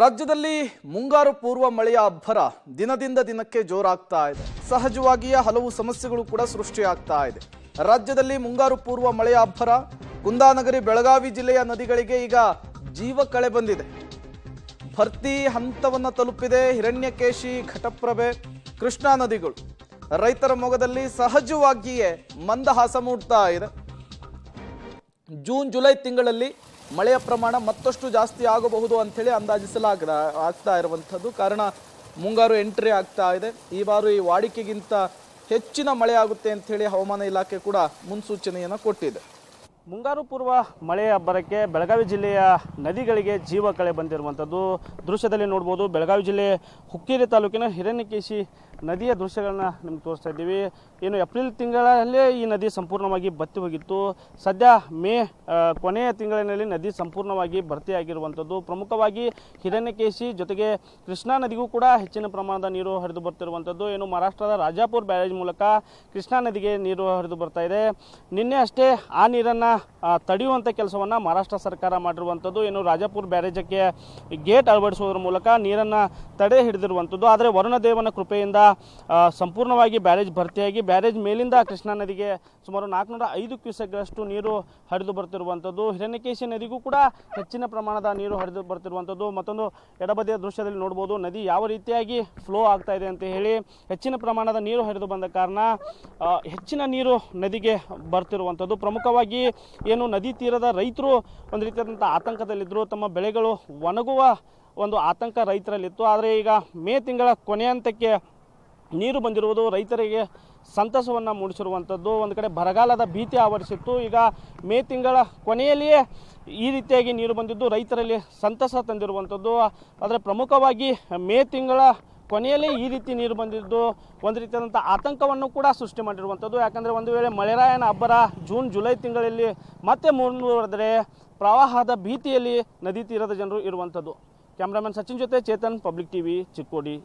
ರಾಜ್ಯದಲ್ಲಿ ಮುಂಗಾರು ಪೂರ್ವ ಮಳೆಯ ಅಬ್ಬರ ದಿನದಿಂದ ದಿನಕ್ಕೆ ಜೋರಾಗ್ತಾ ಇದೆ ಸಹಜವಾಗಿಯೇ ಹಲವು ಸಮಸ್ಯೆಗಳು ಕೂಡ ಸೃಷ್ಟಿಯಾಗ್ತಾ ಇದೆ ರಾಜ್ಯದಲ್ಲಿ ಮುಂಗಾರು ಪೂರ್ವ ಮಳೆಯ ಅಬ್ಬರ ಕುಂದಾನಗರಿ ಬೆಳಗಾವಿ ಜಿಲ್ಲೆಯ ನದಿಗಳಿಗೆ ಈಗ ಜೀವ ಕಳೆ ಬಂದಿದೆ ಭರ್ತಿ ಹಂತವನ್ನು ತಲುಪಿದೆ ಹಿರಣ್ಯಕೇಶಿ ಘಟಪ್ರಭೆ ಕೃಷ್ಣಾ ನದಿಗಳು ರೈತರ ಮೊಗದಲ್ಲಿ ಸಹಜವಾಗಿಯೇ ಮಂದಹಾಸ ಮೂಡ್ತಾ ಇದೆ ಜೂನ್ ಜುಲೈ ತಿಂಗಳಲ್ಲಿ ಮಳೆಯ ಪ್ರಮಾಣ ಮತ್ತಷ್ಟು ಜಾಸ್ತಿ ಆಗಬಹುದು ಅಂಥೇಳಿ ಅಂದಾಜಿಸಲಾಗ ಆಗ್ತಾ ಇರುವಂಥದ್ದು ಕಾರಣ ಮುಂಗಾರು ಎಂಟ್ರಿ ಆಗ್ತಾ ಇದೆ ಈ ಬಾರಿ ವಾಡಿಕೆಗಿಂತ ಹೆಚ್ಚಿನ ಮಳೆ ಆಗುತ್ತೆ ಅಂಥೇಳಿ ಹವಾಮಾನ ಇಲಾಖೆ ಕೂಡ ಮುನ್ಸೂಚನೆಯನ್ನು ಕೊಟ್ಟಿದೆ ಮುಂಗಾರು ಪೂರ್ವ ಮಳೆಯ ಅಬ್ಬರಕ್ಕೆ ಬೆಳಗಾವಿ ಜಿಲ್ಲೆಯ ನದಿಗಳಿಗೆ ಜೀವ ಕಳೆ ಬಂದಿರುವಂಥದ್ದು ದೃಶ್ಯದಲ್ಲಿ ನೋಡ್ಬೋದು ಬೆಳಗಾವಿ ಜಿಲ್ಲೆ ಹುಕ್ಕೇರಿ ತಾಲೂಕಿನ ಹಿರಣ್ಯಕೇಶಿ ನದಿಯ ದೃಶ್ಯಗಳನ್ನ ನಿಮ್ಗೆ ತೋರಿಸ್ತಾ ಇದ್ದೀವಿ ಏನು ಏಪ್ರಿಲ್ ತಿಂಗಳಲ್ಲೇ ಈ ನದಿ ಸಂಪೂರ್ಣವಾಗಿ ಬತ್ತಿ ಹೋಗಿತ್ತು ಸದ್ಯ ಮೇ ಕೊನೆಯ ತಿಂಗಳಿನಲ್ಲಿ ನದಿ ಸಂಪೂರ್ಣವಾಗಿ ಭರ್ತಿಯಾಗಿರುವಂಥದ್ದು ಪ್ರಮುಖವಾಗಿ ಹಿರಣ್ಯಕೇಶಿ ಜೊತೆಗೆ ಕೃಷ್ಣಾ ನದಿಗೂ ಕೂಡ ಹೆಚ್ಚಿನ ಪ್ರಮಾಣದ ನೀರು ಹರಿದು ಬರ್ತಿರುವಂಥದ್ದು ಏನು ಮಹಾರಾಷ್ಟ್ರದ ರಾಜಾಪುರ್ ಬ್ಯಾರೇಜ್ ಮೂಲಕ ಕೃಷ್ಣಾ ನದಿಗೆ ನೀರು ಹರಿದು ಬರ್ತಾ ಇದೆ ನಿನ್ನೆ ಅಷ್ಟೇ ಆ ನೀರನ್ನು ತಡೆಯುವಂಥ ಕೆಲಸವನ್ನು ಮಹಾರಾಷ್ಟ್ರ ಸರ್ಕಾರ ಮಾಡಿರುವಂಥದ್ದು ಏನು ರಾಜಾಪುರ ಬ್ಯಾರೇಜಕ್ಕೆ ಗೇಟ್ ಅಳವಡಿಸುವುದರ ಮೂಲಕ ನೀರನ್ನು ತಡೆ ಹಿಡಿದಿರುವಂಥದ್ದು ಆದರೆ ವರುಣದೇವನ ಕೃಪೆಯಿಂದ ಸಂಪೂರ್ಣವಾಗಿ ಬ್ಯಾರೇಜ್ ಭರ್ತಿಯಾಗಿ ಬ್ಯಾರೇಜ್ ಮೇಲಿಂದ ಕೃಷ್ಣಾ ನದಿಗೆ ಸುಮಾರು ನಾಲ್ಕುನೂರ ಐದು ಕ್ಯೂಸೆಕ್ಗಳಷ್ಟು ನೀರು ಹರಿದು ಬರ್ತಿರುವಂಥದ್ದು ಹಿರಣ್ಯಕೇಶಿ ನದಿಗೂ ಕೂಡ ಹೆಚ್ಚಿನ ಪ್ರಮಾಣದ ನೀರು ಹರಿದು ಬರ್ತಿರುವಂಥದ್ದು ಮತ್ತೊಂದು ಎಡಬದಿಯ ದೃಶ್ಯದಲ್ಲಿ ನೋಡ್ಬೋದು ನದಿ ಯಾವ ರೀತಿಯಾಗಿ ಫ್ಲೋ ಆಗ್ತಾ ಇದೆ ಅಂತ ಹೇಳಿ ಹೆಚ್ಚಿನ ಪ್ರಮಾಣದ ನೀರು ಹರಿದು ಬಂದ ಕಾರಣ ಹೆಚ್ಚಿನ ನೀರು ನದಿಗೆ ಬರ್ತಿರುವಂಥದ್ದು ಪ್ರಮುಖವಾಗಿ ಏನು ನದಿ ತೀರದ ರೈತರು ಒಂದು ರೀತಿಯಾದಂಥ ಆತಂಕದಲ್ಲಿದ್ದರು ತಮ್ಮ ಬೆಳೆಗಳು ಒಣಗುವ ಒಂದು ಆತಂಕ ರೈತರಲ್ಲಿತ್ತು ಆದರೆ ಈಗ ಮೇ ತಿಂಗಳ ಕೊನೆಯಂತಕ್ಕೆ ನೀರು ಬಂದಿರುವುದು ರೈತರಿಗೆ ಸಂತಸವನ್ನು ಮೂಡಿಸಿರುವಂಥದ್ದು ಒಂದು ಕಡೆ ಬರಗಾಲದ ಭೀತಿ ಆವರಿಸಿತ್ತು ಈಗ ಮೇ ತಿಂಗಳ ಕೊನೆಯಲ್ಲಿಯೇ ಈ ರೀತಿಯಾಗಿ ನೀರು ಬಂದಿದ್ದು ರೈತರಲ್ಲಿ ಸಂತಸ ತಂದಿರುವಂಥದ್ದು ಆದರೆ ಪ್ರಮುಖವಾಗಿ ಮೇ ತಿಂಗಳ ಕೊನೆಯಲ್ಲಿ ಈ ರೀತಿ ನೀರು ಬಂದಿದ್ದು ಒಂದು ರೀತಿಯಾದಂಥ ಆತಂಕವನ್ನು ಕೂಡ ಸೃಷ್ಟಿ ಮಾಡಿರುವಂಥದ್ದು ಯಾಕಂದರೆ ಒಂದು ವೇಳೆ ಮಳೆರಾಯನ ಅಬ್ಬರ ಜೂನ್ ಜುಲೈ ತಿಂಗಳಲ್ಲಿ ಮತ್ತೆ ಮುಂದುವರೆದರೆ ಪ್ರವಾಹದ ಭೀತಿಯಲ್ಲಿ ನದಿ ತೀರದ ಜನರು ಇರುವಂಥದ್ದು ಕ್ಯಾಮ್ರಾಮನ್ ಸಚಿನ್ ಜೊತೆ ಚೇತನ್ ಪಬ್ಲಿಕ್ ಟಿವಿ ಚಿಕ್ಕೋಡಿ